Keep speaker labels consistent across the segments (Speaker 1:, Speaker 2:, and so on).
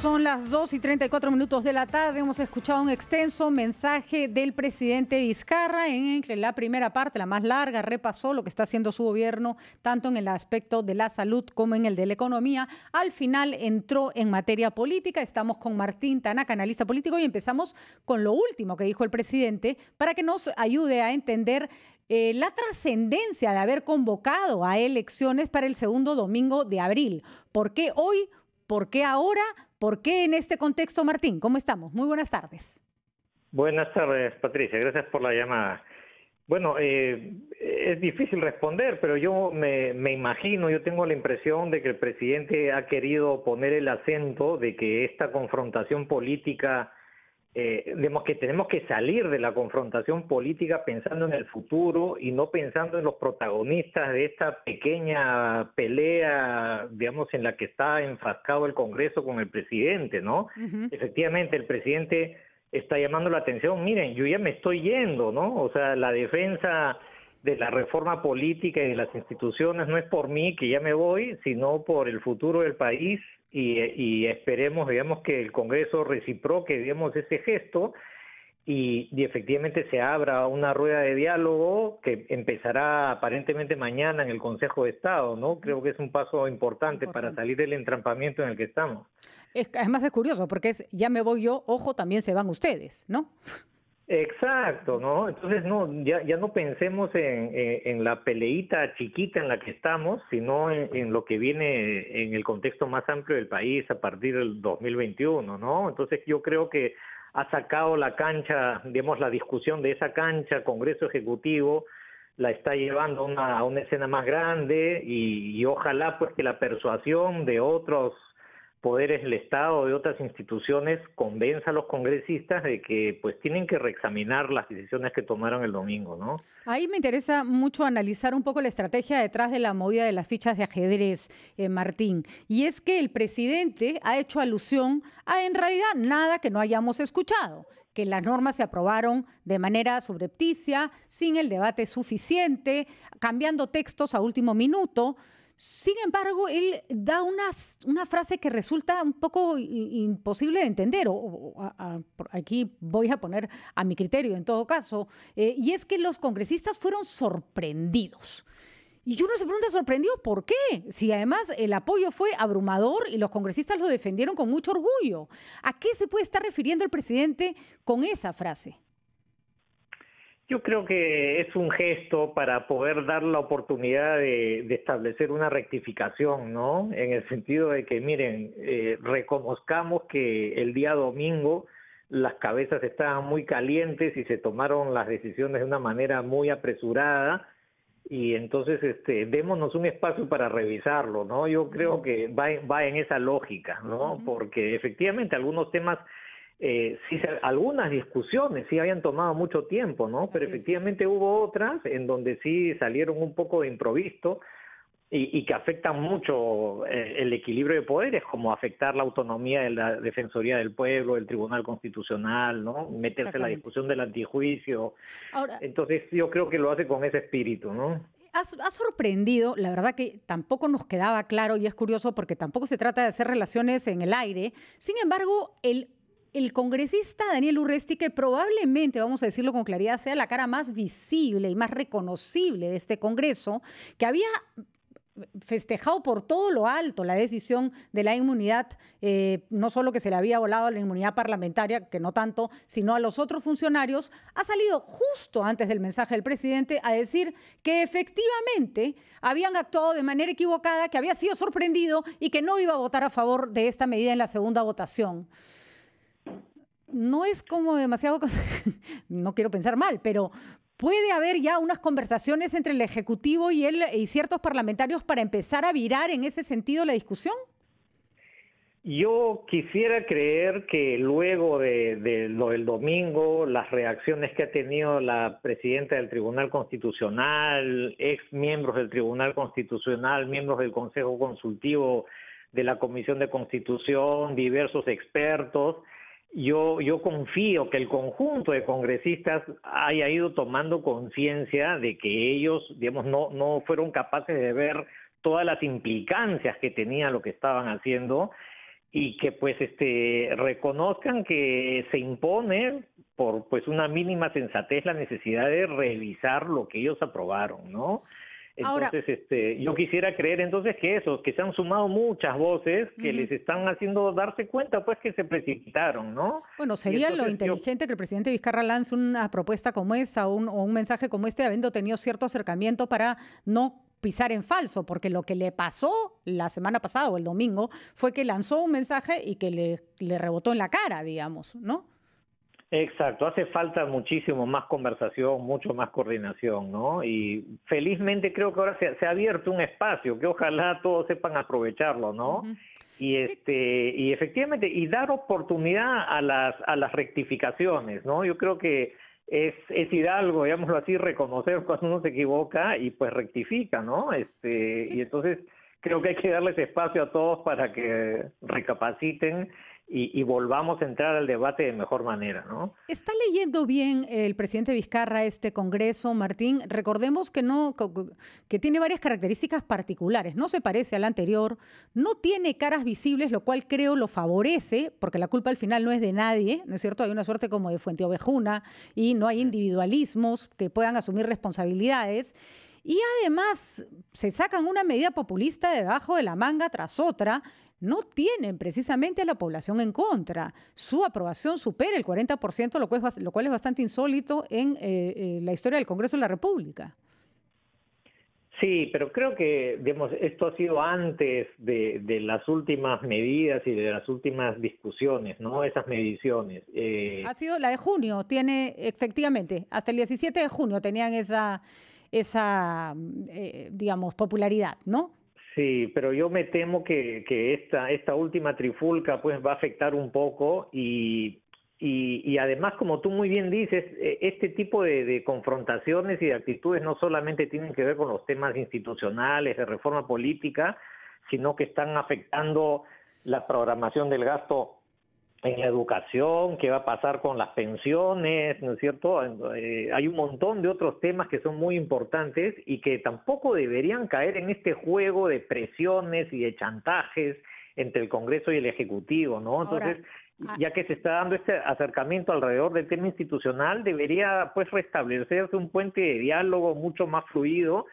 Speaker 1: Son las 2 y 34 minutos de la tarde. Hemos escuchado un extenso mensaje del presidente Vizcarra en la primera parte, la más larga, repasó lo que está haciendo su gobierno, tanto en el aspecto de la salud como en el de la economía. Al final entró en materia política. Estamos con Martín Tanaka, analista político, y empezamos con lo último que dijo el presidente para que nos ayude a entender eh, la trascendencia de haber convocado a elecciones para el segundo domingo de abril. ¿Por qué hoy? ¿Por qué ahora? ¿Por qué en este contexto, Martín? ¿Cómo estamos? Muy buenas tardes.
Speaker 2: Buenas tardes, Patricia. Gracias por la llamada. Bueno, eh, es difícil responder, pero yo me, me, imagino, yo tengo la impresión de que el presidente ha querido poner el acento de que esta confrontación política eh, que tenemos que salir de la confrontación política pensando en el futuro y no pensando en los protagonistas de esta pequeña pelea, digamos, en la que está enfascado el Congreso con el presidente, ¿no? Efectivamente, el presidente está llamando la atención, miren, yo ya me estoy yendo, ¿no? O sea, la defensa de la reforma política y de las instituciones no es por mí que ya me voy, sino por el futuro del país y, esperemos, digamos, que el Congreso reciproque, digamos, ese gesto y, efectivamente se abra una rueda de diálogo que empezará aparentemente mañana en el Consejo de Estado, ¿no? Creo que es un paso importante, para salir del entrampamiento en el que estamos.
Speaker 1: Es, además es curioso porque es ya me voy yo, ojo, también se van ustedes, ¿no?
Speaker 2: Exacto, ¿no? Entonces, no, ya, ya no pensemos en, la peleita chiquita en la que estamos, sino en, lo que viene en el contexto más amplio del país a partir del 2021, ¿no? Entonces, yo creo que ha sacado la cancha, digamos, la discusión de esa cancha, Congreso Ejecutivo, la está llevando a una, escena más grande y, y ojalá pues que la persuasión de otros poderes del Estado, de otras instituciones, convenza a los congresistas de que pues tienen que reexaminar las decisiones que tomaron el domingo, ¿no?
Speaker 1: Ahí me interesa mucho analizar un poco la estrategia detrás de la movida de las fichas de ajedrez, eh, Martín. Y es que el presidente ha hecho alusión a en realidad nada que no hayamos escuchado, que las normas se aprobaron de manera subrepticia, sin el debate suficiente, cambiando textos a último minuto. Sin embargo, él da una, frase que resulta un poco imposible de entender, o, aquí voy a poner a mi criterio en todo caso, eh, y es que los congresistas fueron sorprendidos. Y uno se pregunta sorprendido por qué, si además el apoyo fue abrumador y los congresistas lo defendieron con mucho orgullo. ¿A qué se puede estar refiriendo el presidente con esa frase?
Speaker 2: Yo creo que es un gesto para poder dar la oportunidad de, establecer una rectificación, ¿no? En el sentido de que, miren, eh, reconozcamos que el día domingo las cabezas estaban muy calientes y se tomaron las decisiones de una manera muy apresurada y entonces este démonos un espacio para revisarlo, ¿no? Yo creo que va, va en esa lógica, ¿no? Porque efectivamente algunos temas eh, algunas discusiones sí habían tomado mucho tiempo, ¿no? Pero efectivamente hubo otras en donde sí salieron un poco de improviso y, y que afectan mucho eh, el equilibrio de poderes, como afectar la autonomía de la Defensoría del Pueblo, el Tribunal Constitucional, ¿no? Meterse en la discusión del antijuicio. Ahora, Entonces yo creo que lo hace con ese espíritu, ¿no?
Speaker 1: ha, sorprendido, la verdad que tampoco nos quedaba claro y es curioso porque tampoco se trata de hacer relaciones en el aire. Sin embargo, el el congresista Daniel Urresti, que probablemente, vamos a decirlo con claridad, sea la cara más visible y más reconocible de este Congreso, que había festejado por todo lo alto la decisión de la inmunidad, eh, no solo que se le había volado a la inmunidad parlamentaria, que no tanto, sino a los otros funcionarios, ha salido justo antes del mensaje del presidente a decir que efectivamente habían actuado de manera equivocada, que había sido sorprendido y que no iba a votar a favor de esta medida en la segunda votación no es como demasiado, no quiero pensar mal, pero puede haber ya unas conversaciones entre el Ejecutivo y, él, y ciertos parlamentarios para empezar a virar en ese sentido la discusión.
Speaker 2: Yo quisiera creer que luego de, de, lo del domingo, las reacciones que ha tenido la presidenta del Tribunal Constitucional, ex miembros del Tribunal Constitucional, miembros del Consejo Consultivo de la Comisión de Constitución, diversos expertos, yo, yo confío que el conjunto de congresistas haya ido tomando conciencia de que ellos, digamos, no, no fueron capaces de ver todas las implicancias que tenía lo que estaban haciendo y que pues este reconozcan que se impone por pues una mínima sensatez la necesidad de revisar lo que ellos aprobaron, ¿no? Entonces, este, yo quisiera creer entonces que eso, que se han sumado muchas voces que les están haciendo darse cuenta, pues que se precipitaron, ¿no?
Speaker 1: Bueno, sería lo inteligente que el presidente Vizcarra lance una propuesta como esa un, o un mensaje como este, habiendo tenido cierto acercamiento para no pisar en falso, porque lo que le pasó la semana pasada o el domingo fue que lanzó un mensaje y que le rebotó en la cara, digamos, ¿no?
Speaker 2: Exacto, hace falta muchísimo más conversación, mucho más coordinación, ¿no? Y felizmente creo que ahora se, ha abierto un espacio que ojalá todos sepan aprovecharlo, ¿no? Y este y efectivamente y dar oportunidad a las a las rectificaciones, ¿no? Yo creo que es, es hidalgo, digámoslo así, reconocer cuando uno se equivoca y pues rectifica, ¿no? Este, y entonces creo que hay que darles espacio a todos para que recapaciten y, volvamos a entrar al debate de mejor manera, ¿no?
Speaker 1: ¿Está leyendo bien el presidente Vizcarra este Congreso, Martín? Recordemos que no que tiene varias características particulares, no se parece al anterior, no tiene caras visibles, lo cual creo lo favorece, porque la culpa al final no es de nadie, ¿no es cierto? Hay una suerte como de fuente y no hay individualismos que puedan asumir responsabilidades. Y además se sacan una medida populista debajo de la manga tras otra, no tienen precisamente a la población en contra. Su aprobación supera el 40%, lo cual es, lo cual es bastante insólito en eh, eh, la historia del Congreso de la República.
Speaker 2: Sí, pero creo que esto ha sido antes de, las últimas medidas y de las últimas discusiones, ¿no? Esas mediciones. Eh. Ha
Speaker 1: sido la de junio, tiene efectivamente, hasta el 17 de junio tenían esa, esa, mm, eh, digamos, popularidad, ¿no?
Speaker 2: Sí, pero yo me temo que, que esta, esta última trifulca pues va a afectar un poco y, y, además, como tú muy bien dices, e, este tipo de, de, confrontaciones y de actitudes no solamente tienen que ver con los temas institucionales, de reforma política, sino que están afectando la programación del gasto en la educación, qué va a pasar con las pensiones, ¿no es cierto? Eh, hay un montón de otros temas que son muy importantes y que tampoco deberían caer en este juego de presiones y de chantajes entre el Congreso y el Ejecutivo, ¿no? Entonces, ah ya que se está dando este acercamiento alrededor del tema institucional, debería pues restablecerse un puente de diálogo mucho más fluido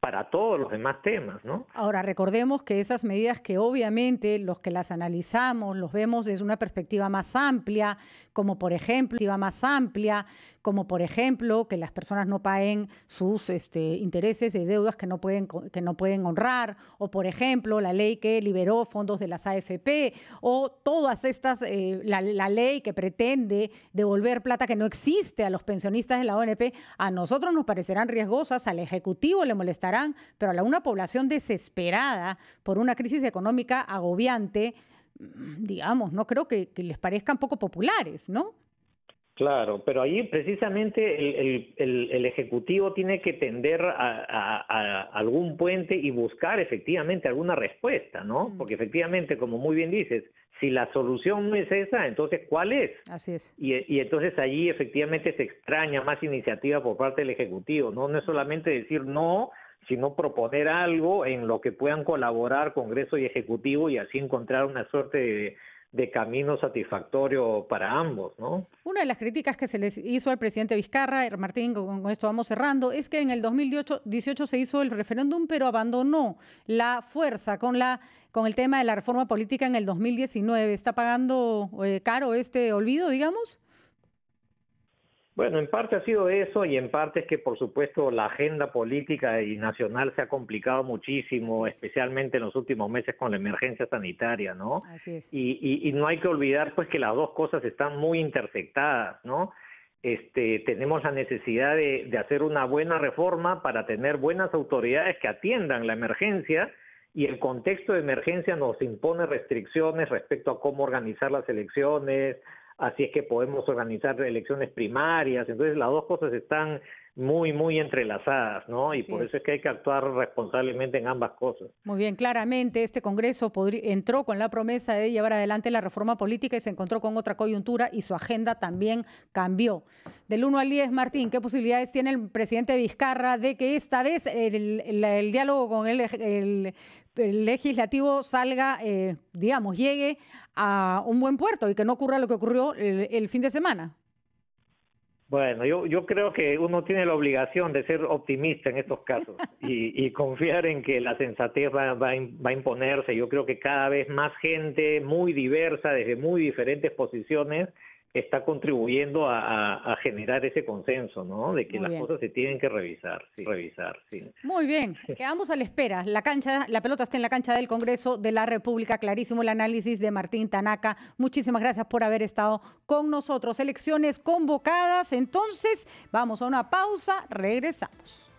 Speaker 2: para todos los demás temas, ¿no?
Speaker 1: Ahora, recordemos que esas medidas que obviamente los que las analizamos, los vemos desde una perspectiva más amplia, como por ejemplo, más amplia, como por ejemplo que las personas no paguen sus este, intereses de deudas que no, pueden, que no pueden honrar, o por ejemplo la ley que liberó fondos de las AFP, o todas estas, eh, la, ley que pretende devolver plata que no existe a los pensionistas de la ONP, a nosotros nos parecerán riesgosas, al Ejecutivo le molesta pero a una población desesperada por una crisis económica agobiante, mm, digamos, no creo que, les parezcan poco populares, ¿no?
Speaker 2: Claro, pero ahí precisamente el, Ejecutivo tiene que tender a, algún puente y buscar efectivamente alguna respuesta, ¿no? Mm. Porque efectivamente, como muy bien dices, si la solución no es esa, entonces ¿cuál es? Así es. Y, y entonces allí efectivamente se extraña más iniciativa por parte del Ejecutivo, ¿no? No es solamente decir no, sino proponer algo en lo que puedan colaborar Congreso y Ejecutivo y así encontrar una suerte de, camino satisfactorio para ambos, ¿no?
Speaker 1: Una de las críticas que se les hizo al presidente Vizcarra, eh, Martín, con esto vamos cerrando, es que en el 2018 se hizo el referéndum, pero abandonó la fuerza con la con el tema de la reforma política en el 2019. ¿Está pagando eh, caro este olvido, digamos?
Speaker 2: Bueno, en parte ha sido eso y en parte es que, por supuesto, la agenda política y nacional se ha complicado muchísimo, especialmente en los últimos meses con la emergencia sanitaria, ¿no? Así es. Y, y, y, no hay que olvidar, pues, que las dos cosas están muy intersectadas, ¿no? Este, tenemos la necesidad de, de hacer una buena reforma para tener buenas autoridades que atiendan la emergencia y el contexto de emergencia nos impone restricciones respecto a cómo organizar las elecciones, así es que podemos organizar elecciones primarias, entonces las dos cosas están muy, muy entrelazadas, ¿no? Y por eso es. que hay que actuar responsablemente en ambas cosas.
Speaker 1: Muy bien, claramente este Congreso entró con la promesa de llevar adelante la reforma política y se encontró con otra coyuntura y su agenda también cambió. Del 1 al 10, Martín, ¿qué posibilidades tiene el presidente Vizcarra de que esta vez el, diálogo con el, el legislativo salga, eh, digamos, llegue a un buen puerto y que no ocurra lo que ocurrió el fin de semana?
Speaker 2: Bueno, yo, yo creo que uno tiene la obligación de ser optimista en estos casos y, y confiar en que la sensatez va, va, va, a imponerse. Yo creo que cada vez más gente muy diversa, desde muy diferentes posiciones, está contribuyendo a, generar ese consenso, ¿no? De que las cosas se tienen que revisar, sí, revisar, sí.
Speaker 1: Muy bien, quedamos a la espera. La cancha, la pelota está en la cancha del Congreso de la República. Clarísimo el análisis de Martín Tanaka. Muchísimas gracias por haber estado con nosotros. Elecciones convocadas. Entonces, vamos a una pausa, regresamos.